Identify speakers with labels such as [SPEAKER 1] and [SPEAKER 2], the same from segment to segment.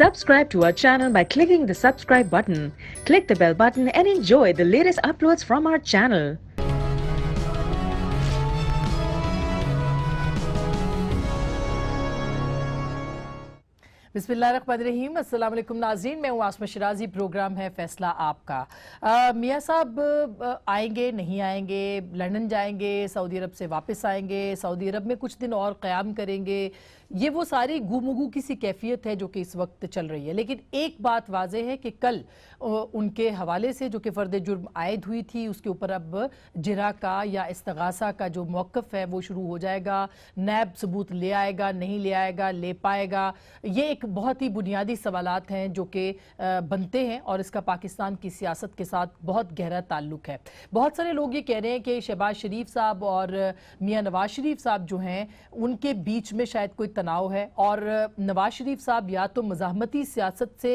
[SPEAKER 1] Subscribe to our channel by clicking the subscribe button. Click the bell button and enjoy the latest uploads from our channel. बिस्मिल्लाम अल्लाम नाजीन मैं हूँ आसमा शराजी programme है फ़ैसला आपका मियाँ साहब आएंगे नहीं आएंगे लंदन जाएंगे सऊदी अरब से वापस आएंगे सऊदी अरब में कुछ दिन और क़्याम करेंगे ये वो सारी गुमगू की सी कैफियत है जो कि इस वक्त चल रही है लेकिन एक बात वाज है कि कल उनके हवाले से जो कि फर्द जुर्म आयद हुई थी उसके ऊपर अब जरा का या इसगासा का जो मौक़ है वो शुरू हो जाएगा नैब सबूत ले आएगा नहीं ले आएगा ले पाएगा ये एक बहुत ही बुनियादी सवाल हैं जो कि बनते हैं और इसका पाकिस्तान की सियासत के साथ बहुत गहरा ताल्लुक है बहुत सारे लोग ये कह रहे हैं कि शहबाज शरीफ साहब और मियाँ नवाज शरीफ साहब जो हैं उनके बीच में शायद कोई तनाव है और नवाज शरीफ साहब या तो मजामती सियासत से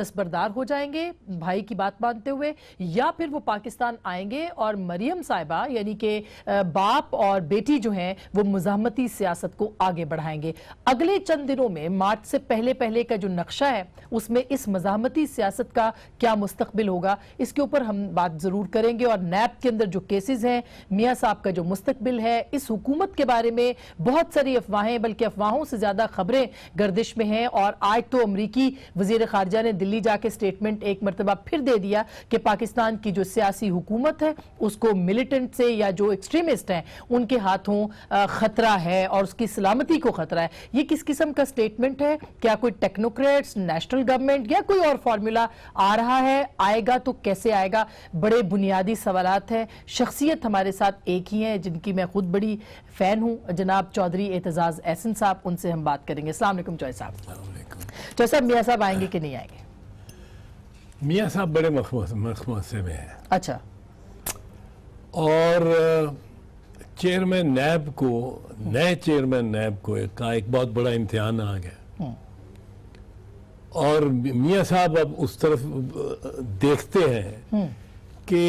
[SPEAKER 1] दस्तबरदार हो जाएंगे भाई की बात मानते हुए या फिर वो पाकिस्तान आएंगे और मरियम साहिबा यानी कि बाप और बेटी जो हैं वो मजामती सियासत को आगे बढ़ाएंगे अगले चंद दिनों में मार्च से पहले पहले का जो नक्शा है उसमें इस मजामती सियासत का क्या मुस्तबिल होगा इसके ऊपर हम बात ज़रूर करेंगे और नैब के अंदर जो केसेज हैं मियाँ साहब का जो मुस्तबिल है इस हुकूमत के बारे में बहुत सारी अफवाहें बल्कि अफवाहों सौ से ज़्यादा खबरें गर्दिश में हैं और आज तो अमरीकी वजीर खारजा ने दिल्ली जाके स्टेटमेंट एक मरतबा फिर दे दिया कि पाकिस्तान की जो सियासी हुकूमत है उसको मिलिटेंट से या जो एक्सट्रीमिस्ट हैं उनके हाथों ख़तरा है और उसकी सलामती को ख़तरा है ये किस किस्म का स्टेटमेंट है क्या कोई टेक्नोक्रेट्स नेशनल गवर्नमेंट या कोई और फार्मूला आ रहा है आएगा तो कैसे आएगा बड़े बुनियादी सवाल हैं शख्सियत हमारे साथ एक ही है जिनकी मैं खुद बड़ी फ़ैन हूं जनाब चौधरी एतजाज़ एहसन साहब उनसे हम बात करेंगे अलैक्म जॉय साहब जॉय साहब मियाँ साहब आएंगे कि नहीं आएंगे
[SPEAKER 2] मियाँ साहब बड़े मखमसे में हैं अच्छा और चेयरमैन नैब को नए चेयरमैन नैब को एक का एक बहुत बड़ा इम्तहान आ गया हम्म। और मियाँ साहब अब उस तरफ देखते हैं हम्म। कि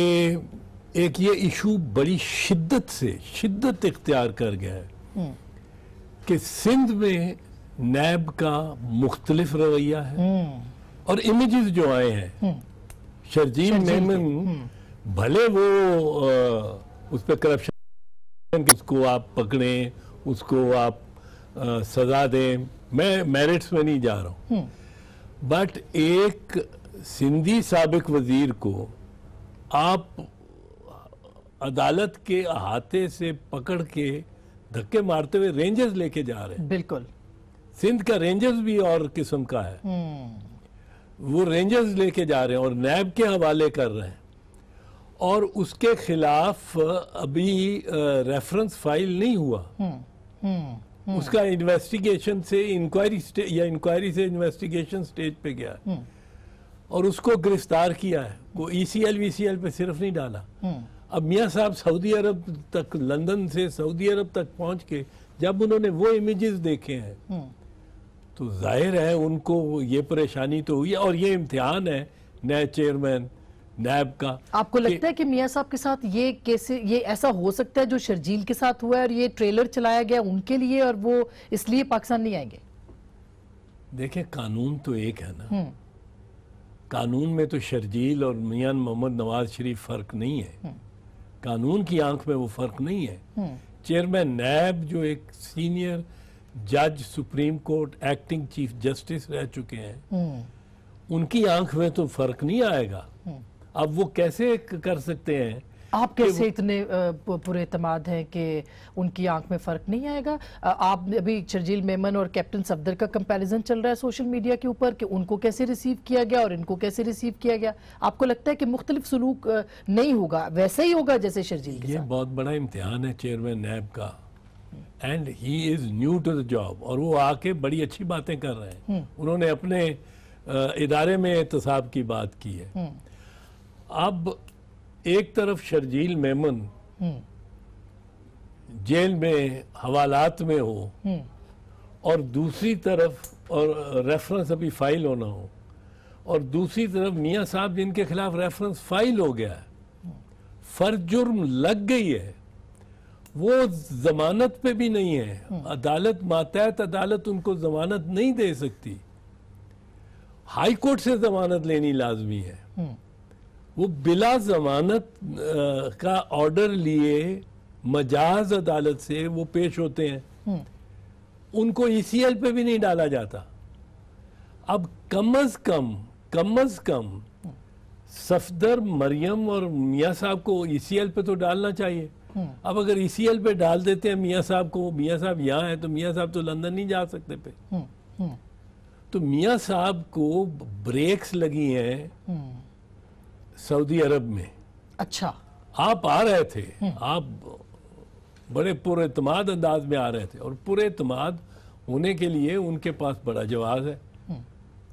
[SPEAKER 2] एक ये इशू बड़ी शिद्दत से शिद्दत इख्तियार कर गया है हम्म। कि सिंध में नैब का मुख्तलिफ रवैया है हम्म। और इमेजेस जो आए हैं हम्म। शर्जील मेमन
[SPEAKER 3] हम्म।
[SPEAKER 2] भले वो आ, उस पर करप्शन उसको आप पकड़े उसको आप आ, सजा दें मैं मेरिट्स में नहीं जा रहा हूं बट एक सिंधी सबक वजीर को आप अदालत के अहाते से पकड़ के धक्के मारते हुए रेंजर्स लेके जा रहे हैं बिल्कुल सिंध का रेंजर्स भी और किस्म का है
[SPEAKER 3] हम्म।
[SPEAKER 2] वो रेंजर्स लेके जा रहे हैं और नैब के हवाले कर रहे हैं और उसके खिलाफ अभी रेफरेंस फाइल नहीं हुआ
[SPEAKER 3] हम्म, हम्म, उसका
[SPEAKER 2] इन्वेस्टिगेशन से इंक्वायरी या इंक्वायरी से इन्वेस्टिगेशन स्टेज पे गया और उसको गिरफ्तार किया है वो E C L V C L पे सिर्फ नहीं डाला अब मियाँ साहब सऊदी अरब तक लंदन से सऊदी अरब तक पहुंच के जब उन्होंने वो इमेजेस देखे हैं हम्म। तो जाहिर है उनको ये परेशानी तो हुई है और ये इम्तिहान है नए चेयरमैन नैब का आपको लगता
[SPEAKER 1] है कि मियाँ साहब के साथ ये कैसे ये ऐसा हो सकता है जो शर्जील के साथ हुआ है और ये ट्रेलर चलाया गया उनके लिए और वो इसलिए पाकिस्तान नहीं आएंगे
[SPEAKER 2] देखिए कानून तो एक है ना हम्म। कानून में तो शर्जील और मियाँ मोहम्मद नवाज शरीफ फर्क नहीं है हम्म। कानून की आंख में वो फर्क नहीं है चेयरमैन नैब जो एक सीनियर जज supreme court acting chief justice रह चुके
[SPEAKER 3] हैं
[SPEAKER 2] उनकी आंख में तो फर्क नहीं आएगा हम्म। अब वो कैसे कर सकते हैं आप कैसे
[SPEAKER 1] इतने पूरे अतमाद हैं कि उनकी आंख में फ़र्क नहीं आएगा आप अभी शर्जील मेमन और कैप्टन सफदर का कंपैरिजन चल रहा है सोशल मीडिया के ऊपर कि उनको कैसे रिसीव किया गया और इनको कैसे रिसीव किया गया आपको लगता है कि मुख्तलिफ सलूक नहीं होगा वैसे ही होगा जैसे शर्जील ये
[SPEAKER 2] बहुत बड़ा इम्तहान है चेयरमैन नैब का and he is new to the job और वो आके बड़ी अच्छी बातें कर रहे हैं हम्म। उन्होंने अपने इदारे में एहतसाब की बात की है हम्म। अब एक तरफ शर्जील मेमन
[SPEAKER 3] हम्म।
[SPEAKER 2] जेल में हवालात में हो हम्म। और दूसरी तरफ और रेफरेंस अभी फाइल होना हो और दूसरी तरफ मियाँ साहब जिनके खिलाफ रेफरेंस फाइल हो गया है फर्ज जुर्म लग गई है वो जमानत पे भी नहीं है हम्म। अदालत मातहत अदालत उनको जमानत नहीं दे सकती हाई कोर्ट से जमानत लेनी लाजमी है वो बिला जमानत का ऑर्डर लिए मजाज अदालत से वो पेश होते हैं
[SPEAKER 3] हम्म।
[SPEAKER 2] उनको ईसीएल e पे भी नहीं डाला जाता अब कम अज कम कम अज कम हम्म। सफदर मरियम और मियाँ साहब को ईसीएल e पे तो डालना चाहिए हम्म। अब अगर ईसीएल e पे डाल देते हैं मियाँ साहब को मियाँ साहब यहाँ है तो मियाँ साहब तो लंदन नहीं जा सकते पे तो मियाँ साहब को ब्रेक्स लगी हैं सऊदी अरब में अच्छा आप आ रहे थे आप बड़े पुरमाद अंदाज में आ रहे थे और पुरमाद होने के लिए उनके पास बड़ा जवाब है हम्म।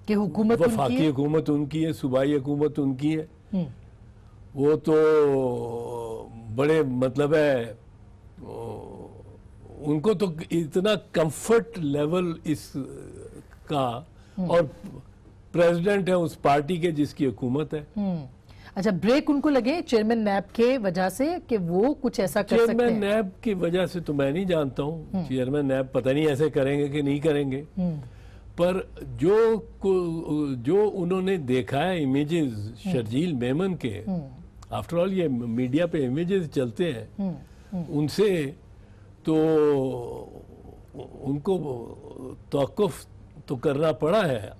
[SPEAKER 2] कि हुकूमत वफाकी हुकूमत उनकी है सूबाई हुकूमत उनकी है हम्म। वो तो बड़े मतलब है उनको तो इतना कंफर्ट लेवल इस का हम्म। और प्रेसिडेंट है उस पार्टी के जिसकी हुकूमत है
[SPEAKER 1] अच्छा ब्रेक उनको लगे चेयरमैन नैब के वजह से कि वो कुछ ऐसा कर सकते हैं चेयरमैन
[SPEAKER 2] नैब की वजह से तो मैं नहीं जानता हूँ चेयरमैन हम्म। नैब पता नहीं ऐसे करेंगे कि नहीं करेंगे हम्म। पर जो जो उन्होंने देखा है इमेजेस हम्म। शर्जील मेमन के आफ्टर ऑल ये मीडिया पे इमेजेस चलते हैं उनसे तो उनको तो करना पड़ा है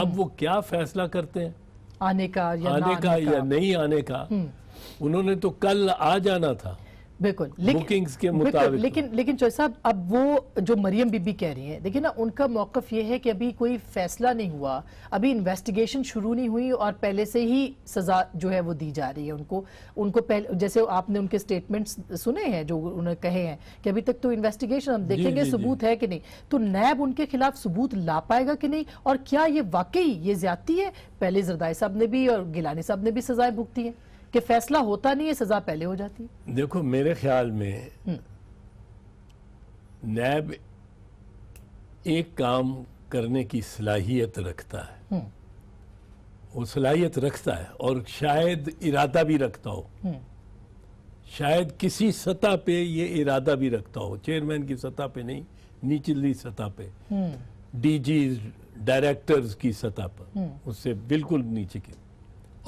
[SPEAKER 2] अब वो क्या फैसला करते हैं
[SPEAKER 1] आने का या आने का या
[SPEAKER 2] नहीं आने का
[SPEAKER 1] हम्म।
[SPEAKER 2] उन्होंने तो कल आ जाना था बिल्कुल लेकिन के लेकिन
[SPEAKER 1] लेकिन चौधरी साहब अब वो जो मरियम बीबी कह रही हैं देखिए ना उनका मौकफ ये है कि अभी कोई फैसला नहीं हुआ अभी इन्वेस्टिगेशन शुरू नहीं हुई और पहले से ही सजा जो है वो दी जा रही है उनको उनको पहले जैसे आपने उनके स्टेटमेंट्स सुने हैं जो उन्होंने कहे हैं कि अभी तक तो इन्वेस्टिगेशन हम देखेंगे सबूत है कि नहीं तो नैब उनके खिलाफ सबूत ला पाएगा कि नहीं और क्या ये वाकई ये ज्यादा है पहले जरदाय साहब ने भी और गिलानी साहब ने भी सजाएं भुगती हैं कि फैसला होता नहीं है सजा पहले हो जाती
[SPEAKER 2] देखो मेरे ख्याल में हम्म। नैब एक काम करने की सलाहियत रखता है हम्म। वो सलाहियत रखता है और शायद इरादा भी रखता हो हम्म। शायद किसी सतह पे ये इरादा भी रखता हो चेयरमैन की सतह पे नहीं निचली सतह पे डीजी डायरेक्टर्स की सतह पर उससे बिल्कुल नीचे के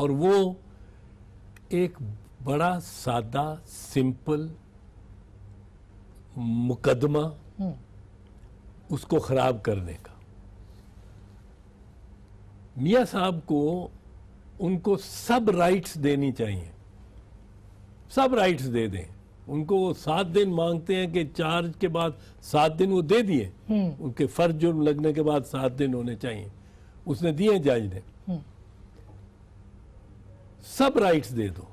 [SPEAKER 2] और वो एक बड़ा सादा सिंपल मुकदमा हम्म। उसको खराब करने का मियाँ साहब को उनको सब राइट्स देनी चाहिए सब राइट्स दे दें उनको वो सात दिन मांगते हैं कि चार्ज के बाद सात दिन वो दे दिए हम्म। उनके फर्ज जुर्म लगने के बाद सात दिन होने चाहिए उसने दिए जज ने सब राइट्स दे दो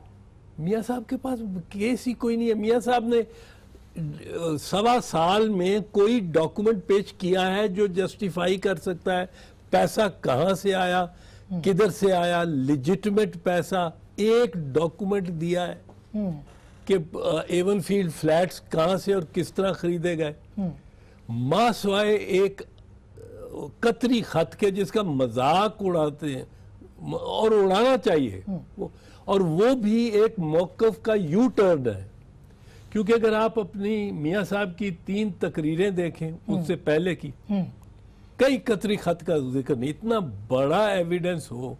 [SPEAKER 2] मियाँ साहब के पास केस ही कोई नहीं है मियाँ साहब ने सवा साल में कोई डॉक्यूमेंट पेश किया है जो जस्टिफाई कर सकता है पैसा कहाँ से आया हम्म। किधर से आया लिजिटमेट पैसा एक डॉक्यूमेंट दिया है हम्म। कि एवन फील्ड फ्लैट्स कहाँ से और किस तरह खरीदे गए हम्म। माँ एक कतरी खत के जिसका मजाक उड़ाते हैं और उड़ाना चाहिए हम्म। वो और वो भी एक मौकफ का यू टर्न है क्योंकि अगर आप अपनी मियाँ साहब की तीन तकरीरें देखें हम्म। उनसे पहले की हम्म। कई कतरी खत का जिक्र नहीं इतना बड़ा एविडेंस हो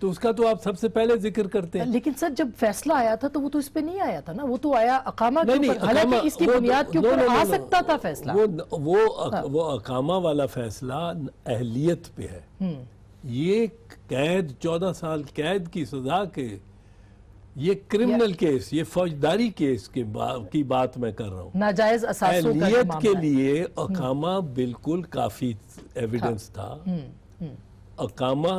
[SPEAKER 2] तो उसका तो आप सबसे पहले जिक्र करते हैं
[SPEAKER 1] लेकिन सर जब फैसला आया था तो वो तो इस पे नहीं आया था ना वो तो आया अकामा नहीं, नहीं, अकामा, इसकी बुनियाद के ऊपर आ सकता
[SPEAKER 2] था फैसला वो वो हाँ। वो अकामा वाला फैसला अहलियत पे है ये कैद चौदह साल कैद की सजा के ये क्रिमिनल केस ये फौजदारी केस के बा, की बात मैं कर रहा हूँ
[SPEAKER 1] नाजायज असलियत
[SPEAKER 2] के लिए हम्म। अकामा बिल्कुल काफी एविडेंस था हम्म, हम्म। अकामा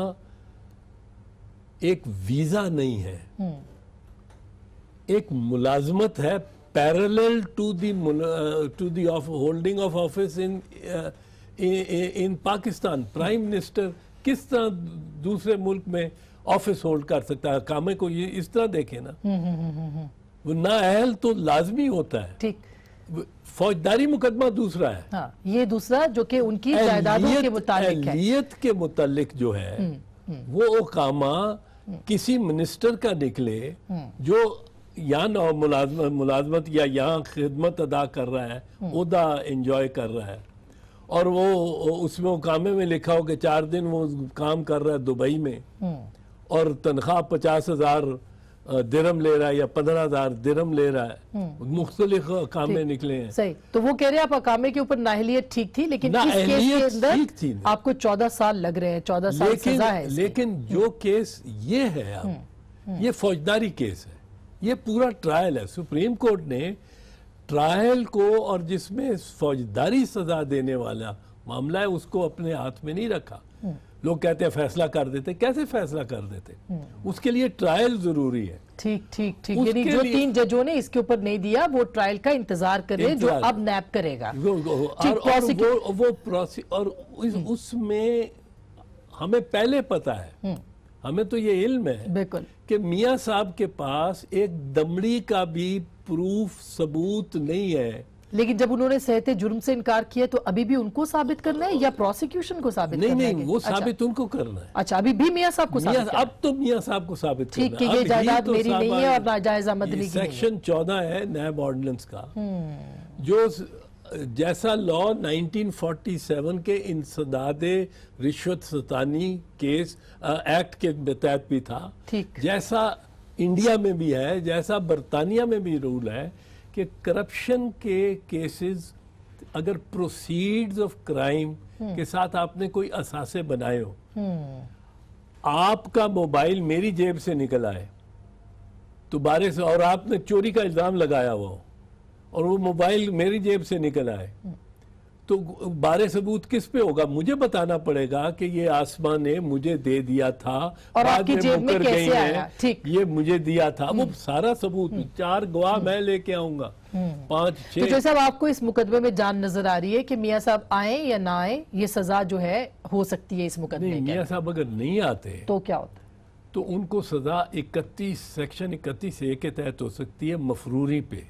[SPEAKER 2] एक वीजा नहीं है एक मुलाजमत है parallel to to the holding of office in in Pakistan prime minister किस तरह दूसरे मुल्क में ऑफिस होल्ड कर सकता है कामे को ये इस तरह देखे ना हम्म,
[SPEAKER 3] हम्म, हम्म,
[SPEAKER 2] वो नाअहल तो लाजमी होता है ठीक फौजदारी मुकदमा दूसरा है
[SPEAKER 1] हाँ, ये दूसरा जो कि उनकी जायदादों के मुतालिक
[SPEAKER 2] है के मुतालिक जो है वो ओकामा किसी मिनिस्टर का निकले जो या मुलाजमत या यहाँ खिदमत अदा कर रहा है उदा इंजॉय कर रहा है और वो उसमें कामे में लिखा हो कि चार दिन वो काम कर रहा है दुबई में हम्म। और तनख्वाह पचास हजार दिरम ले रहा है या पंद्रह हजार दिरम ले रहा है हम्म। मुख्तलिफ कामे निकले हैं सही
[SPEAKER 1] तो वो कह रहे हैं आप अकामे के ऊपर नाहलियत ठीक थी लेकिन ना इस केस के अंदर ठीक थी आपको चौदह साल लग रहे हैं चौदह साल लेकिन, सजा है
[SPEAKER 2] लेकिन जो हम्म। केस ये है आप ये फौजदारी केस है ये पूरा ट्रायल है सुप्रीम कोर्ट ने ट्रायल को और जिसमें फौजदारी सजा देने वाला मामला है उसको अपने हाथ में नहीं रखा हम्म। लोग कहते हैं फैसला कर देते कैसे फैसला कर देते हम्म। उसके लिए ट्रायल जरूरी है ठीक ठीक ठीक यानी जो तीन
[SPEAKER 1] जजों ने इसके ऊपर नहीं दिया वो ट्रायल का इंतजार करे जो अब नैप करेगा वो,
[SPEAKER 2] और, और वो, वो प्रोसी और हम्म। उसमें हमें पहले पता है हमें तो ये इल्म है बिल्कुल कि मियाँ साहब के पास एक दमड़ी का भी प्रूफ सबूत नहीं है
[SPEAKER 1] लेकिन जब उन्होंने सहते जुर्म से इनकार किया तो अभी भी उनको साबित करना है या प्रोसिक्यूशन को साबित नहीं, करना नहीं, वो अच्छा। साबित अच्छा, उनको करना है अच्छा अभी भी मियाँ साहब को मिया, अब
[SPEAKER 2] तो मियाँ साहब को साबित ठीक है ये जायदाद तो मेरी नहीं है और
[SPEAKER 1] नाजायज मदनी की सेक्शन
[SPEAKER 2] चौदह है नैब ऑर्डिनेंस का
[SPEAKER 1] हम्म।
[SPEAKER 2] जो जैसा लॉ 1947 के इंसदाद रिश्वत सतानी केस एक्ट के तहत भी था जैसा इंडिया में भी है जैसा बरतानिया में भी रूल है कि करप्शन के केसेस अगर प्रोसीड्स ऑफ क्राइम हम्म। के साथ आपने कोई असासे बनाए हो हम्म। आपका मोबाइल मेरी जेब से निकल आए दोबारे से और आपने चोरी का इल्ज़ाम लगाया हुआ हो और वो मोबाइल मेरी जेब से निकल आए तो बारह सबूत किस पे होगा मुझे बताना पड़ेगा कि ये आसमान ने मुझे दे दिया था और बाद में मुकर गई है ये मुझे दिया था वो हम्म। सारा सबूत हम्म। चार गवाह हम्म। मैं लेके आऊंगा पांच तो छह तो साहब
[SPEAKER 1] आपको इस मुकदमे में जान नजर आ रही है कि मियाँ साहब आए या ना आए ये सजा जो है हो सकती है इस मुकदमे में मियाँ
[SPEAKER 2] साहब अगर नहीं आते तो क्या होता तो उनको सजा इकतीस सेक्शन इकतीस ए के तहत हो सकती है मफरूरी पे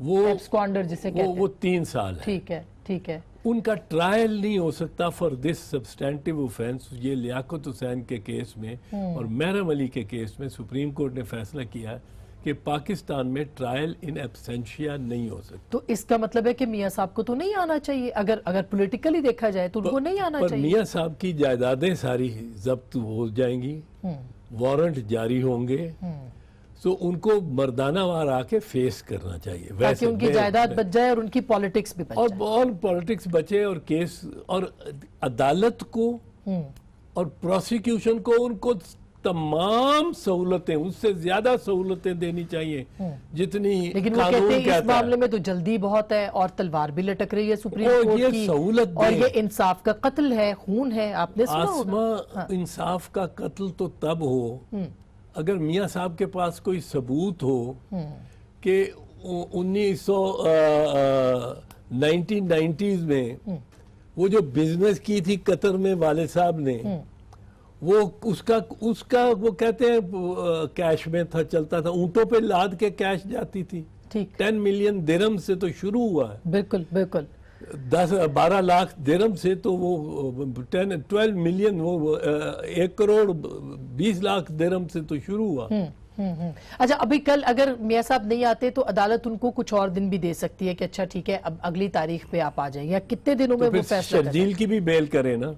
[SPEAKER 2] वो एब्सकॉन्डर जिसे कहते वो तीन साल है
[SPEAKER 1] ठीक है ठीक है
[SPEAKER 2] उनका ट्रायल नहीं हो सकता फॉर दिस सब्सटेंटिव ऑफेंस ये लियाकत हुसैन के केस में हम्म। और मैरम अली के केस में सुप्रीम कोर्ट ने फैसला किया है कि पाकिस्तान में ट्रायल इन एब्सेंशिया नहीं हो सकता
[SPEAKER 1] तो इसका मतलब है कि मियाँ साहब को तो नहीं आना चाहिए अगर अगर पोलिटिकली देखा जाए तो उनको नहीं आना पर चाहिए मियाँ
[SPEAKER 2] साहब की जायदादें सारी जब्त हो जाएंगी वारंट हम्म। जारी होंगे हम्म। तो उनको वार आके फेस करना चाहिए वैसे उनकी जायदाद बच जाए और उनकी पॉलिटिक्स भी बच और और पॉलिटिक्स बचे और केस और अदालत को हम्म। और प्रोसिक्यूशन को उनको तमाम सहूलतें उससे ज्यादा सहूलतें देनी चाहिए हम्म। जितनी लेकिन वो कहते हैं इस मामले
[SPEAKER 1] में तो जल्दी बहुत है और तलवार भी लटक रही है सुप्रीम कोर्ट की सहूलत और ये इंसाफ का कत्ल है खून है आपने सुना आसमा
[SPEAKER 2] हाँ। इंसाफ का कत्ल तो तब हो हम्म। अगर मियाँ साहब के पास कोई सबूत हो कि उन्नीस सौ नाइनटीज में वो जो बिजनेस की थी कतर में वाले साहब ने वो उसका उसका वो कहते हैं कैश में था चलता था ऊँटों पे लाद के कैश जाती थी टेन मिलियन दिरम से तो शुरू हुआ है
[SPEAKER 1] बिल्कुल बिल्कुल
[SPEAKER 2] दस बारह लाख देरम से तो वो टेन ट्वेल्व मिलियन वो एक करोड़ बीस लाख देरम से तो शुरू हुआ हम्म,
[SPEAKER 1] हम्म, हम्म। अच्छा अभी कल अगर मियाँ साहब नहीं आते तो अदालत उनको कुछ और दिन भी दे सकती है कि अच्छा ठीक है अब अगली तारीख पे आप आ जाए या कितने दिनों तो में वो फैसला शर्जील
[SPEAKER 2] की भी बेल करें ना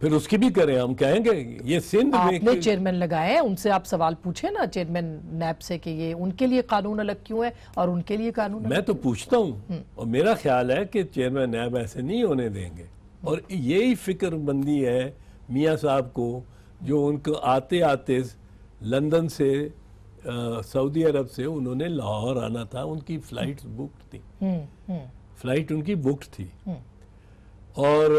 [SPEAKER 2] फिर उसकी भी करें हम कहेंगे ये सिंध आपने में चेयरमैन
[SPEAKER 1] लगाए उनसे आप सवाल पूछे ना चेयरमैन नैब से कि ये उनके लिए कानून अलग क्यों है और उनके लिए कानून मैं
[SPEAKER 2] तो पूछता हूँ हम्म। और मेरा ख्याल है कि चेयरमैन नैब ऐसे नहीं होने देंगे और यही फिक्रमंदी है मियाँ साहब को जो उनको आते आते लंदन से सऊदी अरब से उन्होंने लाहौर आना था उनकी फ्लाइट बुक थी हम्म, हम्म। फ्लाइट उनकी बुक थी और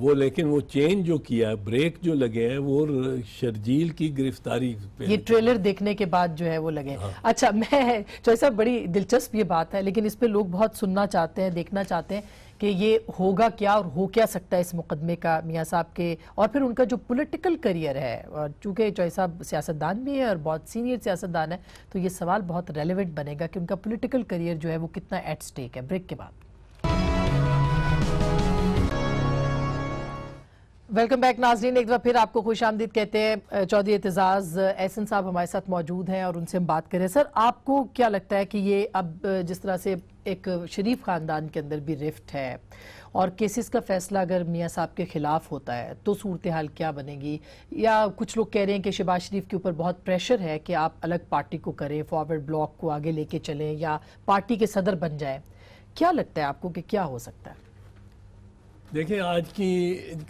[SPEAKER 2] वो लेकिन वो चेन जो किया ब्रेक जो लगे हैं वो शर्जील की गिरफ्तारी पे ये
[SPEAKER 1] ट्रेलर देखने के बाद जो है वो लगे हाँ। अच्छा मैं चौहे साहब बड़ी दिलचस्प ये बात है लेकिन इस पे लोग बहुत सुनना चाहते हैं देखना चाहते हैं कि ये होगा क्या और हो क्या सकता है इस मुकदमे का मियाँ साहब के और फिर उनका जो पोलिटिकल करियर है और चूँकि चौहे साहब सियासतदान भी है और बहुत सीनियर सियासतदान है तो ये सवाल बहुत रेलिवेंट बनेगा कि उनका पोलिटिकल करियर जो है वो कितना एट स्टेक है ब्रेक के बाद वेलकम बैक नाजरीन एक बार फिर आपको खुश आमदीद कहते हैं चौधरी एतजाज़ एहसन साहब हमारे साथ मौजूद हैं और उनसे हम बात करें सर आपको क्या लगता है कि ये अब जिस तरह से एक शरीफ ख़ानदान के अंदर भी रिफ्ट है और केसेस का फैसला अगर मियाँ साहब के ख़िलाफ़ होता है तो सूरत हाल क्या बनेगी या कुछ लोग कह रहे हैं कि शहबाज शरीफ के ऊपर बहुत प्रेशर है कि आप अलग पार्टी को करें फॉरवर्ड ब्लॉक को आगे लेके चलें या पार्टी के सदर बन जाएँ क्या लगता है आपको कि क्या हो सकता है
[SPEAKER 2] देखिए आज की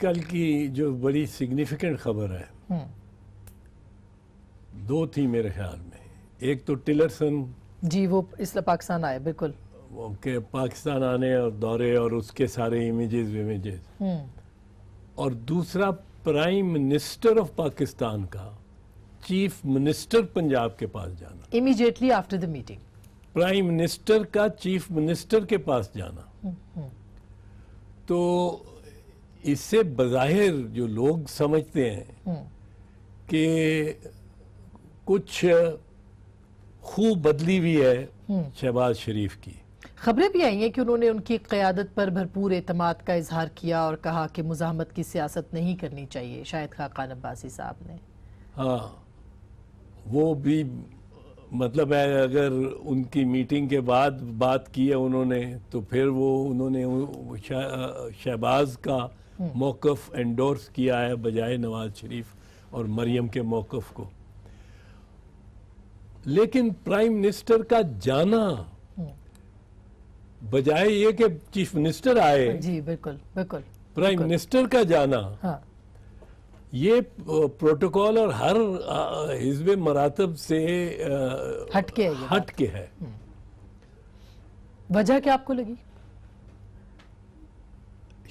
[SPEAKER 2] कल की जो बड़ी सिग्निफिकेंट खबर है
[SPEAKER 1] हम्म।
[SPEAKER 2] दो थी मेरे ख्याल में एक तो टिलरसन
[SPEAKER 1] जी वो इसलिए पाकिस्तान आए बिल्कुल
[SPEAKER 2] के पाकिस्तान आने और दौरे और उसके सारे इमेजेस हम्म। विमेजेस और दूसरा प्राइम मिनिस्टर ऑफ पाकिस्तान का चीफ मिनिस्टर पंजाब के पास जाना
[SPEAKER 1] immediately after the meeting
[SPEAKER 2] prime minister का चीफ मिनिस्टर के पास जाना हम्म, तो इससे बाहिर जो लोग समझते हैं हम्म। कि कुछ खूब बदली भी है हम्म। शहबाज शरीफ की
[SPEAKER 1] खबरें भी आई हैं कि उन्होंने उनकी क़्यादत पर भरपूर अतमाद का इजहार किया और कहा कि मुजामत की सियासत नहीं करनी चाहिए शायद खाकान अब्बासी साहब ने
[SPEAKER 2] हाँ वो भी मतलब है अगर उनकी मीटिंग के बाद बात की है उन्होंने तो फिर वो उन्होंने शहबाज का हम्म। मौकफ एंडोर्स किया है बजाय नवाज शरीफ और मरियम के मौकफ को लेकिन प्राइम मिनिस्टर का जाना हम्म। बजाय ये कि चीफ मिनिस्टर आए
[SPEAKER 1] जी बिल्कुल बिल्कुल
[SPEAKER 2] प्राइम मिनिस्टर का जाना हाँ। ये प्रोटोकॉल और हर हिजब मरातब से हटके हटके है
[SPEAKER 1] हम्म। वजह क्या आपको लगी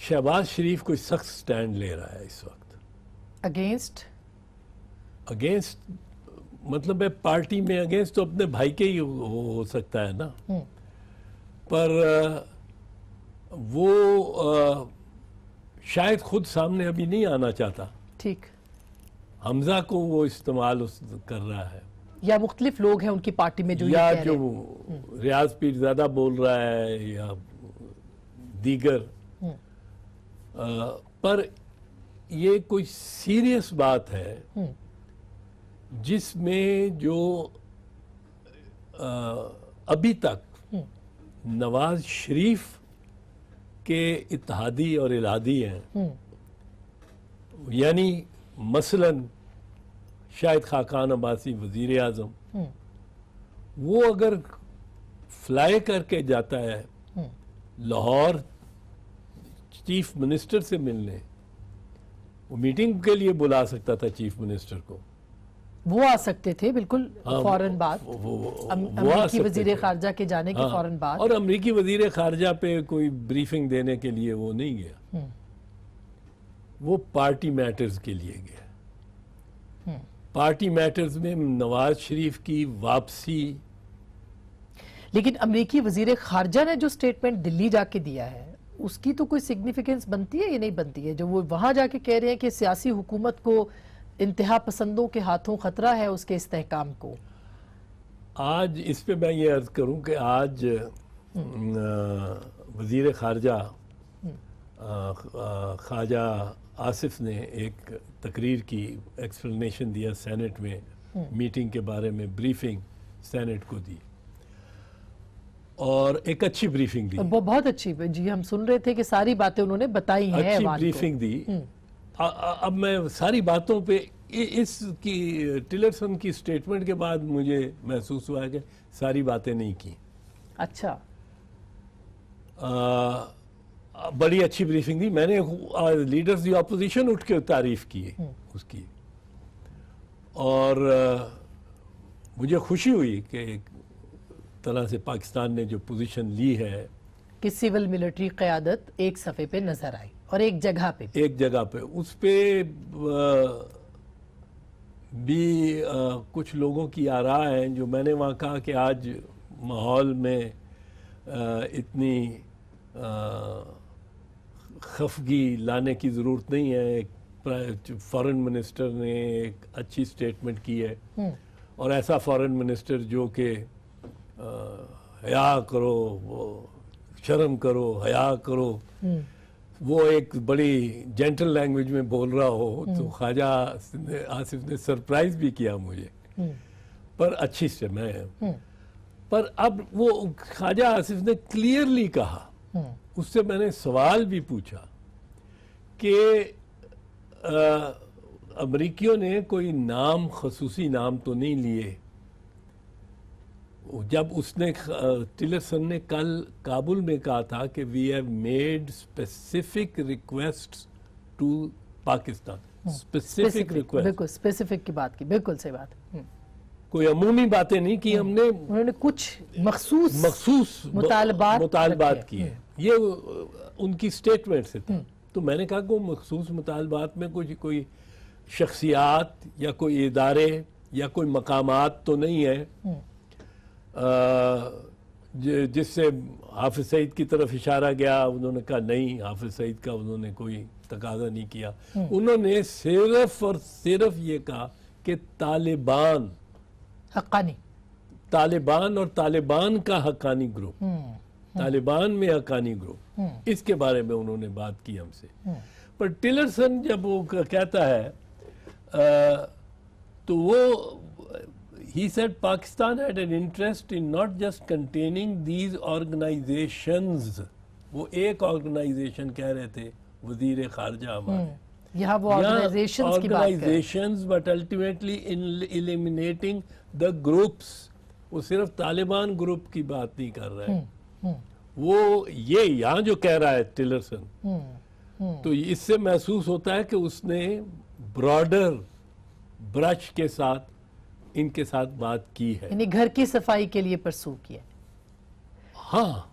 [SPEAKER 2] शहबाज शरीफ कोई सख्त स्टैंड ले रहा है इस वक्त अगेंस्ट अगेंस्ट मतलब है पार्टी में अगेंस्ट तो अपने भाई के ही हो सकता है ना हम्म। पर वो शायद खुद सामने अभी नहीं आना चाहता ठीक हमजा को वो इस्तेमाल उस कर रहा है
[SPEAKER 1] या मुख्तलिफ लोग हैं उनकी पार्टी में जो या जो
[SPEAKER 2] हम्म। रियाज ज्यादा बोल रहा है या दीगर आ, हम्म। पर ये कोई सीरियस बात है
[SPEAKER 3] हम्म।
[SPEAKER 2] जिसमें जो आ, अभी तक नवाज शरीफ के इतिहादी और इलादी हैं यानी मसलन शायद खाकान अब्बासी वजीर आजम हम्म। वो अगर फ्लाई करके जाता है
[SPEAKER 3] हम्म।
[SPEAKER 2] लाहौर चीफ मिनिस्टर से मिलने वो मीटिंग के लिए बुला सकता था चीफ मिनिस्टर को
[SPEAKER 1] वो आ सकते थे बिल्कुल हाँ, फौरन बाद वो, वो, वो, वो अमरीकी वजीर खारजा के जाने
[SPEAKER 2] हाँ, के फौरन बाद और अमरीकी वजीर खारजा पे कोई ब्रीफिंग देने के लिए वो नहीं गया हम्म। वो पार्टी मैटर्स के लिए
[SPEAKER 3] गया
[SPEAKER 2] पार्टी हम्म। मैटर्स में नवाज शरीफ की वापसी
[SPEAKER 1] लेकिन अमरीकी वजीर खारजा ने जो स्टेटमेंट दिल्ली जाके दिया है उसकी तो कोई सिग्निफिकेंस बनती है या नहीं बनती है जो वो वहां जाके कह रहे हैं कि सियासी हुकूमत को इंतहा पसंदों के हाथों खतरा है उसके इस्तेकाम को
[SPEAKER 2] आज इस पे मैं ये अर्ज करूँ कि आज हम्म। वजीर खारजा हम्म। ख्वाजा आसिफ ने एक तकरीर की एक्सप्लेनेशन दिया सेनेट में मीटिंग हम्म। के बारे में ब्रीफिंग सेनेट को दी और एक अच्छी ब्रीफिंग दी
[SPEAKER 1] बहुत अच्छी जी हम सुन रहे थे कि सारी बातें उन्होंने बताई हैं
[SPEAKER 2] अच्छी ब्रीफिंग दी हम्म। आ, आ, अब मैं सारी बातों पे इसकी टिलरसन की स्टेटमेंट के बाद मुझे महसूस हुआ कि सारी बातें नहीं की अच्छा आ, बड़ी अच्छी ब्रीफिंग दी मैंने लीडर्स दी ऑपोजिशन उठ के तारीफ की हम्म। उसकी और मुझे खुशी हुई कि एक तरह से पाकिस्तान ने जो पोजीशन ली है
[SPEAKER 1] कि सिविल मिलिट्री क़्यादत एक सफ़े पे नज़र आई और एक जगह पे
[SPEAKER 2] एक जगह पे उस पर भी आ, कुछ लोगों की आरा हैं जो मैंने वहाँ कहा कि आज माहौल में आ, इतनी आ, खफगी लाने की ज़रूरत नहीं है फॉरेन मिनिस्टर ने एक अच्छी स्टेटमेंट की है हम्म। और ऐसा फॉरेन मिनिस्टर जो कि हया करो वो शर्म करो हया करो हम्म। वो एक बड़ी जेंटल लैंग्वेज में बोल रहा हो हम्म। तो ख्वाजा आसिफ ने सरप्राइज भी किया मुझे पर अच्छी से मैं पर अब वो ख्वाजा आसिफ ने क्लियरली कहा उससे मैंने सवाल भी पूछा कि अमरीकियों ने कोई नाम खसूसी नाम तो नहीं लिए जब उसने टिलरसन ने कल काबुल में कहा था कि we have made specific request to Pakistan specific request
[SPEAKER 1] बिल्कुल स्पेसिफिक की बात की बिल्कुल सही बात हम्म।
[SPEAKER 2] कोई अमूमी बातें नहीं की हम्म। हमने उन्होंने कुछ मखसूस मखसूस मुतालबात किए ये उनकी स्टेटमेंट से था हम्म। तो मैंने कहा कि मखसूस मुतालबात में कुछ कोई शख्सियात या कोई इदारे या कोई मकाम तो नहीं है हम्म। जिससे हाफिज सईद की तरफ इशारा गया उन्होंने कहा नहीं हाफिज सईद का उन्होंने कोई तकाजा नहीं किया हम्म। उन्होंने सिर्फ और सिर्फ ये कहा कि तालिबान हक्कानी तालिबान और तालिबान का हक्कानी ग्रुप तालिबान में अकानी ग्रुप हम्म। इसके बारे में उन्होंने बात की हमसे हम्म। पर टिलरसन जब वो कहता है आ, तो वो he said Pakistan had an interest in not just containing these organisation वो एक ऑर्गेनाइजेशन कह रहे थे वजीर खारजा हमारे organisation but ultimately in eliminating the groups वो सिर्फ तालिबान ग्रुप की बात नहीं कर रहे हैं हम्म। वो ये यहाँ जो कह रहा है टिलरसन
[SPEAKER 3] हम्म, हम्म।
[SPEAKER 2] तो इससे महसूस होता है कि उसने ब्रॉडर ब्रश के साथ इनके साथ बात की है यानी
[SPEAKER 1] घर की सफाई के लिए परसू किया
[SPEAKER 2] हाँ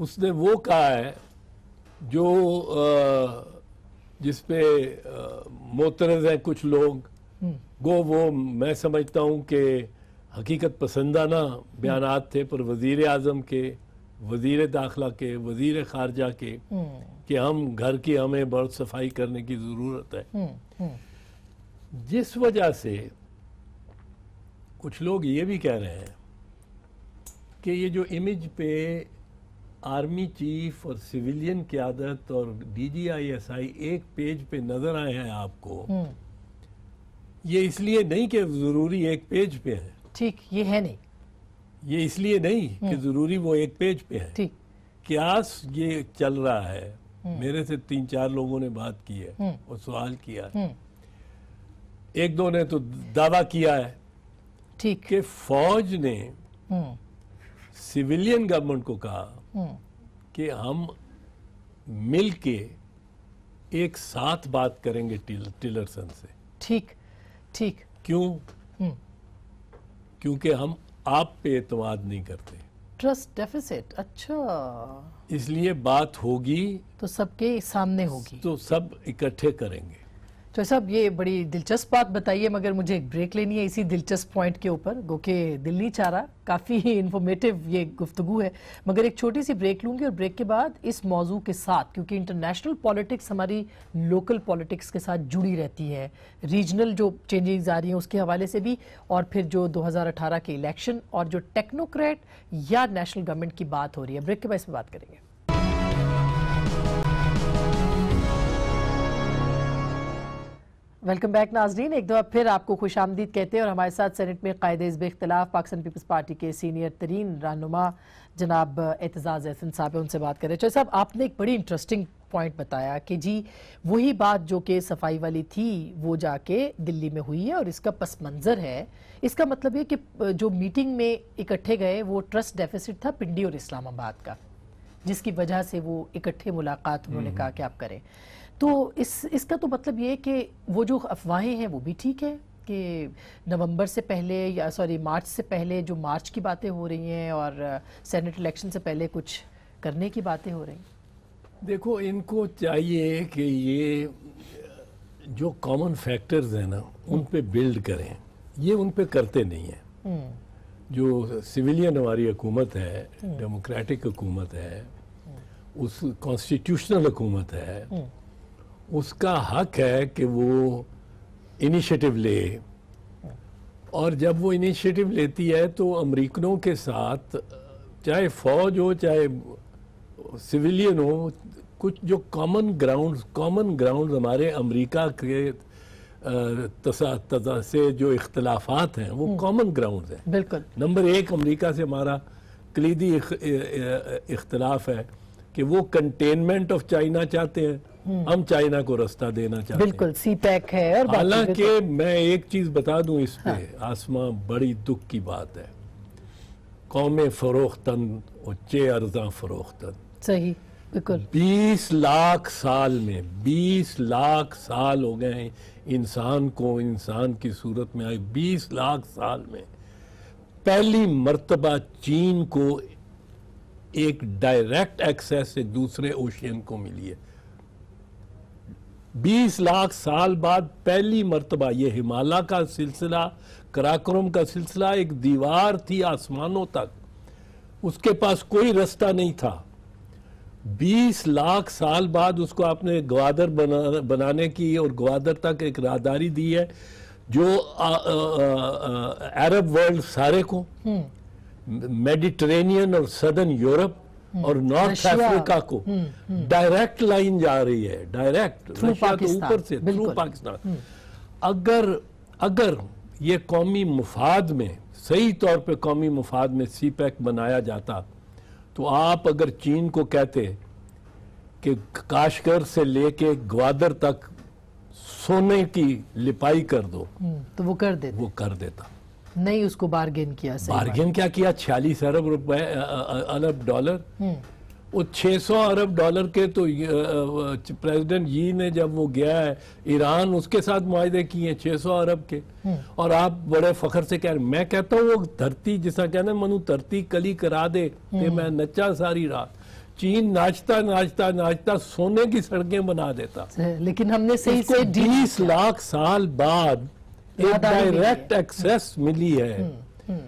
[SPEAKER 2] उसने वो कहा है जो जिसपे मोतरज हैं कुछ लोग हम्म। वो वो मैं समझता हूँ कि हकीकत पसंदाना बयान थे पर वजीर अजम के वजीर दाखिला के वजीर खारजा के हम्म। कि हम घर की हमें बर्फ सफाई करने की ज़रूरत है हम्म, हम्म। जिस वजह से कुछ लोग ये भी कह रहे हैं कि ये जो इमेज पे आर्मी चीफ और सिविलियन क्यादत और डीजीआईएसआई एक पेज पे नज़र आए हैं आपको ये इसलिए नहीं कि ज़रूरी एक पेज पे है ठीक ये है नहीं ये इसलिए नहीं कि हम्म। जरूरी वो एक पेज पे है ठीक क्यास ये चल रहा है हम्म। मेरे से तीन चार लोगों ने बात की है हम्म। और सवाल किया है एक दो ने तो दावा किया है ठीक कि फौज ने सिविलियन गवर्नमेंट को कहा कि हम मिल के एक साथ बात करेंगे टिलरसन से ठीक ठीक क्यों क्योंकि हम आप पे एतमाद नहीं करते
[SPEAKER 1] ट्रस्ट डेफिसिट अच्छा
[SPEAKER 2] इसलिए बात होगी
[SPEAKER 1] तो सबके सामने होगी
[SPEAKER 2] तो सब इकट्ठे करेंगे
[SPEAKER 1] तो साहब ये बड़ी दिलचस्प बात बताइए मगर मुझे एक ब्रेक लेनी है इसी दिलचस्प पॉइंट के ऊपर गो के दिल नहीं चाह रहा काफ़ी इन्फॉर्मेटिव ये गुफ्तु है मगर एक छोटी सी ब्रेक लूँगी और ब्रेक के बाद इस मौजू के साथ क्योंकि इंटरनेशनल पॉलिटिक्स हमारी लोकल पॉलिटिक्स के साथ जुड़ी रहती है रीजनल जो चेंजिंग आ रही हैं उसके हवाले से भी और फिर जो अठारह के इलेक्शन और जो टेक्नोक्रेट या नेशनल गवर्नमेंट की बात हो रही है ब्रेक के बाद इस पर बात करेंगे वेलकम बैक नाजरीन एक दफ़ा फिर आपको खुश आमदीद कहते हैं और हमारे साथ सेनेट में कायद इसब इख्तलाफ पाकिस्तान पीपल्स पार्टी के सीनियर तरीन रहनुमा जनाब एतजाज़ एहसन साहब उनसे बात करें चौधरी साहब आपने एक बड़ी इंटरेस्टिंग पॉइंट बताया कि जी वही बात जो कि सफाई वाली थी वो जाके दिल्ली में हुई है और इसका पस मंज़र है इसका मतलब ये कि जो मीटिंग में इकट्ठे गए वो ट्रस्ट डेफिसिट था पिंडी और इस्लामाबाद का जिसकी वजह से वो इकट्ठे मुलाकात उन्होंने हम्म। कहा कि आप करें तो इस इसका तो मतलब ये कि वो जो अफवाहें हैं वो भी ठीक है कि नवंबर से पहले या सॉरी मार्च से पहले जो मार्च की बातें हो रही हैं और सेनेट इलेक्शन से पहले कुछ करने की बातें हो रही
[SPEAKER 2] देखो इनको चाहिए कि ये जो कॉमन फैक्टर्स हैं ना उन पे बिल्ड करें ये उन पे करते नहीं हैं
[SPEAKER 3] हम्म।
[SPEAKER 2] जो सिविलियन हमारी हुकूमत है डेमोक्रेटिक हम्म। हुकूमत है हम्म। उस कॉन्स्टिट्यूशनल हुकूमत है उसका हक है कि वो इनिशिएटिव ले और जब वो इनिशिएटिव लेती है तो अमरीकनों के साथ चाहे फौज हो चाहे सिविलियन हो कुछ जो कॉमन ग्राउंड कॉमन ग्राउंड हमारे अमेरिका के तसा, तसा से जो इख्तलाफात हैं वो कॉमन हम्म। ग्राउंड हैं बिल्कुल नंबर एक अमेरिका से हमारा कलीदी इख, इख्तलाफ है कि वो कंटेनमेंट ऑफ चाइना चाहते हैं हम्म। हम चाइना को रास्ता देना चाहते
[SPEAKER 1] बिल्कुल सी पैक है और हालांकि
[SPEAKER 2] मैं एक चीज बता दूं इस पे हाँ। आसमां बड़ी दुख की बात है कौम फरोख्तन और चे अर्जा फरोख्तन सही बिल्कुल बीस लाख साल में बीस लाख साल हो गए इंसान को इंसान की सूरत में आए बीस लाख साल में पहली मर्तबा चीन को एक डायरेक्ट एक्सेस एक दूसरे ओशियन को मिली है 20 लाख साल बाद पहली मरतबा ये हिमालय का सिलसिला कराक्रम का सिलसिला एक दीवार थी आसमानों तक उसके पास कोई रास्ता नहीं था 20 लाख साल बाद उसको आपने ग्वादर बना, बनाने की और ग्वादर तक एक राहदारी दी है जो अरब वर्ल्ड सारे को हम्म। मेडिटेरेनियन और सदर्न यूरोप हम्म। और नॉर्थ अफ्रीका को हम्म, हम्म। डायरेक्ट लाइन जा रही है डायरेक्ट रशिया तो ऊपर से थ्रू पाकिस्तान अगर अगर ये कौमी मुफाद में सही तौर पे कौमी मुफाद में सी पैक e बनाया जाता तो आप अगर चीन को कहते कि काशगर से लेके ग्वादर तक सोने की लिपाई कर दो तो वो कर दे वो कर देता
[SPEAKER 1] नहीं उसको बार्गेन किया बार्गेन
[SPEAKER 2] क्या किया छियालीस अरब रुपए अरब डॉलर हम्म। वो 600 अरब डॉलर के तो प्रेसिडेंट जी ने जब वो गया है ईरान उसके साथ मुआदे किए हैं 600 अरब के हम्म। और आप बड़े फखर से कह रहे मैं कहता हूँ वो धरती जिसका कहना मनु धरती कली करा दे ते हम्म। मैं नचा सारी रात चीन नाचता नाचता नाचता सोने की सड़कें बना देता लेकिन हमने सही से बीस लाख साल बाद
[SPEAKER 3] एक डायरेक्ट
[SPEAKER 2] एक्सेस मिली है हम्म, हम्म।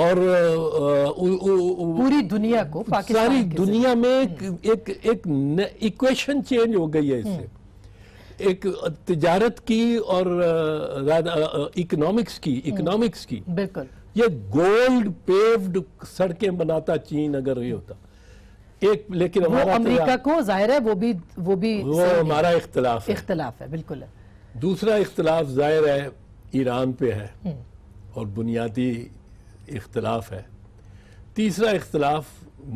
[SPEAKER 2] और उ, उ, उ, पूरी दुनिया को सारी दुनिया में एक हम्म। एक इक्वेशन चेंज हो गई है इससे एक तजारत की और इकोनॉमिक्स की इकोनॉमिक्स की बिल्कुल ये गोल्ड पेव्ड सड़कें बनाता चीन अगर ये होता एक लेकिन हमारा अमेरिका
[SPEAKER 1] को जाहिर है वो भी वो भी वो हमारा इख्तलाफ है इख्तलाफ है बिल्कुल है
[SPEAKER 2] दूसरा इख्तलाफ ज़ाहिर है ईरान पे है हम्म। और बुनियादी इख्तलाफ है तीसरा इख्तलाफ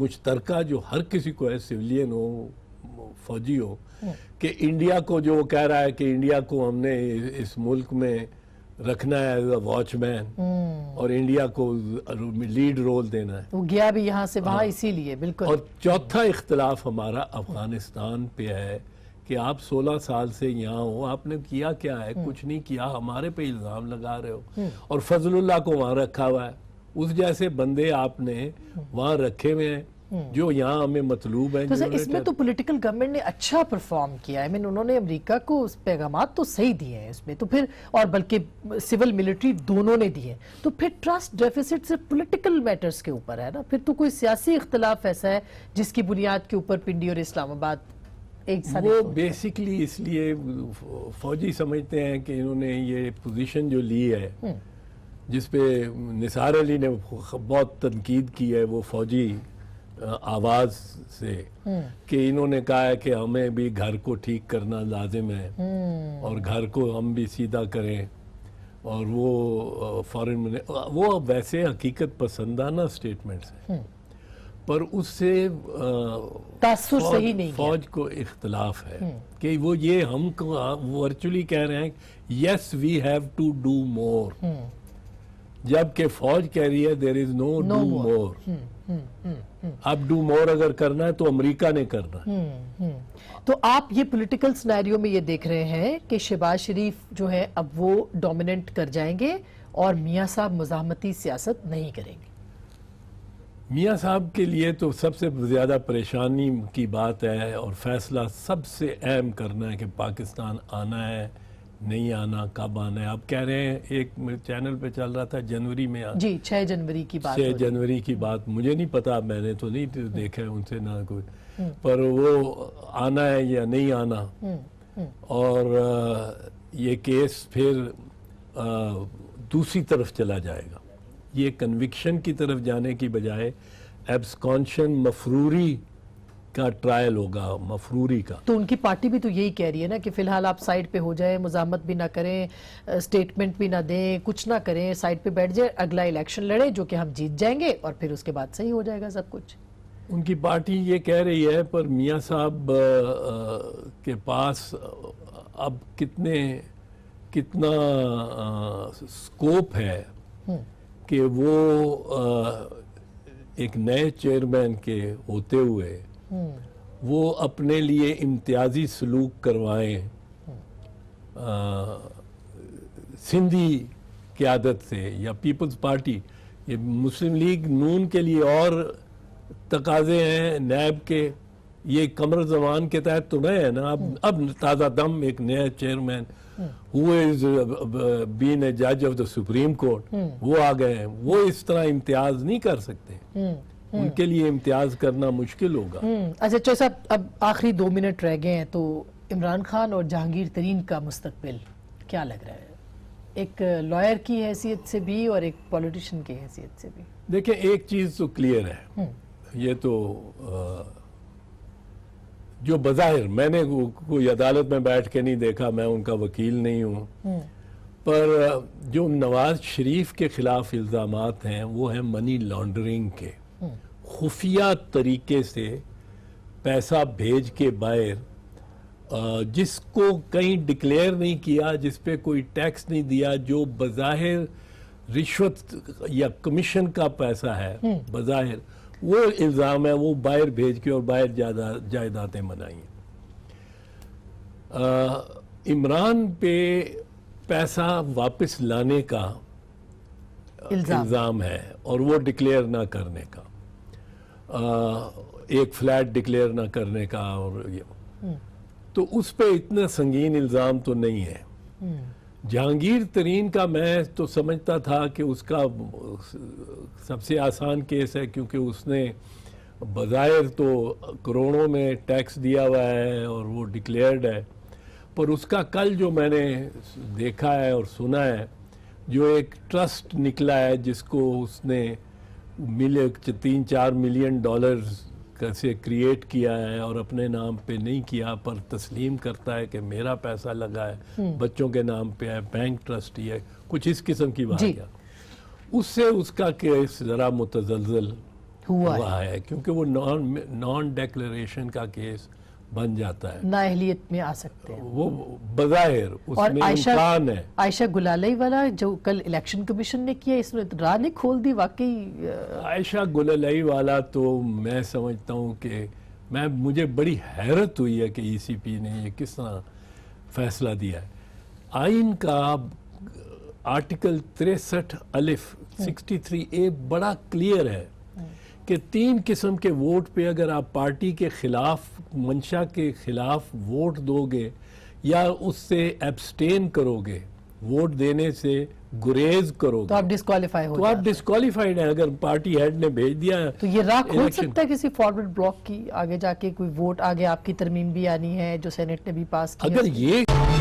[SPEAKER 2] मुश्तरका जो हर किसी को है सिविलियन हो फौजी हो हम्म। कि इंडिया को जो कह रहा है कि इंडिया को हमने इस मुल्क में रखना है एज अ वॉचमैन और इंडिया को लीड रोल देना है वो
[SPEAKER 1] गया भी यहाँ से वहाँ हाँ। इसीलिए बिल्कुल और
[SPEAKER 2] चौथा इख्तलाफ हमारा अफगानिस्तान पे है कि आप 16 साल से यहाँ हो आपने किया क्या है हम्म। कुछ नहीं किया हमारे पे इल्ज़ाम लगा रहे हो हम्म। और फजलुल्लाह को वहाँ रखा हुआ है उस जैसे बंदे आपने हम्म। वहां रखे हुए हैं जो यहाँ हमें मतलूब है तो इसमें तो
[SPEAKER 1] पॉलिटिकल गवर्नमेंट ने अच्छा परफॉर्म किया है मीन उन्होंने अमेरिका को पैगाम तो सही दिए हैं इसमें तो फिर और बल्कि सिविल मिलिट्री दोनों ने दिए तो फिर ट्रस्ट डेफिसिट सिर्फ पॉलिटिकल मैटर्स के ऊपर है ना फिर तो कोई सियासी इख्तलाफ ऐसा है जिसकी बुनियाद के ऊपर पिंडी और इस्लामाबाद एक वो
[SPEAKER 2] बेसिकली इसलिए फौजी समझते हैं कि इन्होंने ये पोजीशन जो ली है हम्म। जिस पे निसार अली ने बहुत तनकीद की है वो फौजी आवाज़ से हम्म। कि इन्होंने कहा है कि हमें भी घर को ठीक करना लाजिम है हम्म। और घर को हम भी सीधा करें और वो फॉरेन वो वैसे हकीकत पसंदाना स्टेटमेंट्स हैं पर उससे तासुर सही नहीं फौज को इख्तलाफ है हम्म। कि वो ये हम वर्चुअली कह रहे हैं yes we have to do more जबकि फौज कह रही है there is no do
[SPEAKER 3] more
[SPEAKER 2] अब डू मोर अगर करना है तो अमेरिका ने करना
[SPEAKER 1] है हम्म, हम्म। तो आप ये पॉलिटिकल सिनेरियो में ये देख रहे हैं कि शहबाज शरीफ जो है अब वो डोमिनेंट कर जाएंगे और मियाँ साहब मजामती सियासत नहीं करेंगे
[SPEAKER 2] मियाँ साहब के लिए तो सबसे ज़्यादा परेशानी की बात है और फैसला सबसे अहम करना है कि पाकिस्तान आना है नहीं आना कब आना है आप कह रहे हैं एक चैनल पे चल रहा था जनवरी में आना जी
[SPEAKER 1] छः जनवरी की बात छः
[SPEAKER 2] जनवरी की बात मुझे नहीं पता मैंने तो नहीं हम्म। देखा है उनसे ना कोई हम्म। पर वो आना है या नहीं आना हम्म, और ये केस फिर दूसरी तरफ चला जाएगा ये कन्विक्शन की तरफ जाने की बजाय एब्सकॉन्शन मफरूरी का ट्रायल होगा मफरूरी का तो उनकी
[SPEAKER 1] पार्टी भी तो यही कह रही है ना कि फिलहाल आप साइड पे हो जाएं मुजामत भी ना करें स्टेटमेंट भी ना दें कुछ ना करें साइड पे बैठ जाए अगला इलेक्शन लड़े जो कि हम जीत जाएंगे और फिर उसके बाद सही हो जाएगा सब कुछ
[SPEAKER 2] उनकी पार्टी ये कह रही है पर मियाँ साहब के पास अब कितने कितना आ, स्कोप है हम्म। कि वो एक नए चेयरमैन के होते हुए हम्म। वो अपने लिए इम्तियाजी सलूक करवाएं सिंधी क्यादत से या पीपल्स पार्टी ये मुस्लिम लीग नून के लिए और तकाजे हैं नैब के ये कमर जमान के तहत तो नए हैं ना अब हम्म। अब ताज़ा दम एक नया chairman who is been a जज ऑफ द सुप्रीम कोर्ट वो आ गए हैं वो इस तरह इम्तियाज नहीं कर सकते
[SPEAKER 3] hmm.
[SPEAKER 1] Hmm. उनके
[SPEAKER 2] लिए इम्तियाज करना मुश्किल होगा
[SPEAKER 1] hmm. अच्छा चो साहब अब आखिरी दो मिनट रह गए हैं तो इमरान खान और जहांगीर तरीन का मुस्तबिल क्या लग रहा है एक लॉयर की हैसियत से भी और एक पॉलिटिशियन की हैसियत से भी
[SPEAKER 2] देखिए एक चीज़ तो क्लियर है ये तो आ, जो बाहिर मैंने कोई अदालत में बैठ के नहीं देखा मैं उनका वकील नहीं हूँ हम्म। पर जो नवाज शरीफ के खिलाफ इल्ज़ाम हैं वो हैं मनी लॉन्ड्रिंग के हम्म। खुफिया तरीके से पैसा भेज के बाहर जिसको कहीं डिक्लेयर नहीं किया जिस पे कोई टैक्स नहीं दिया जो बाहिर रिश्वत या कमीशन का पैसा है हम्म। बज़ाहिर वो इल्ज़ाम है वो बाहर भेज के और बाहर जायदा जायदादें बनाई हैं इमरान पे पैसा वापस लाने का
[SPEAKER 3] इल्ज़ाम
[SPEAKER 2] है और वो डिक्लेयर ना करने का आ, एक फ्लैट डिक्लेयर ना करने का और ये हम्म। तो उस पर इतना संगीन इल्ज़ाम तो नहीं है हम्म। जहांगीर तरीन का मैं तो समझता था कि उसका सबसे आसान केस है क्योंकि उसने बज़ाहिर तो करोड़ों में टैक्स दिया हुआ है और वो डिक्लेयर्ड है पर उसका कल जो मैंने देखा है और सुना है जो एक ट्रस्ट निकला है जिसको उसने मिले तीन चार मिलियन डॉलर्स से क्रिएट किया है और अपने नाम पे नहीं किया पर तस्लीम करता है कि मेरा पैसा लगा है हम्म। बच्चों के नाम पे है बैंक ट्रस्टी है कुछ इस किस्म की बात क्या उससे उसका केस ज़रा मुतजल हुआ, हुआ है, है क्योंकि वो नॉन नॉन डेक्लेशन का केस बन जाता है
[SPEAKER 1] ना अहलियत में आ सकते हैं
[SPEAKER 2] वो बगैर उसमें है
[SPEAKER 1] आयशा गुलालई वाला जो कल इलेक्शन कमीशन ने किया इसमें तो राह नहीं खोल दी वाकई
[SPEAKER 2] आयशा गुलालई वाला तो मैं समझता हूँ कि मैं मुझे बड़ी हैरत हुई है कि ईसीपी e ने ये किस तरह फैसला दिया है आइन का आर्टिकल तिरसठ अलिफ 63 हम्म। ए बड़ा क्लियर है हम्म। कि तीन किस्म के वोट पे अगर आप पार्टी के ख़िलाफ़ मंशा के ख़िलाफ़ वोट दोगे या उससे एब्सटेन करोगे वोट देने से गुरेज करोगे तो आप
[SPEAKER 1] डिस्कालीफाई हो तो
[SPEAKER 2] आप डिस्कालीफाइड है अगर पार्टी हेड ने भेज दिया है तो ये राह खोल सकता है
[SPEAKER 1] किसी फॉरवर्ड ब्लॉक की आगे जाके कोई वोट आगे आपकी तरमीम भी आनी है जो सेनेट ने भी पास
[SPEAKER 2] किया अगर ये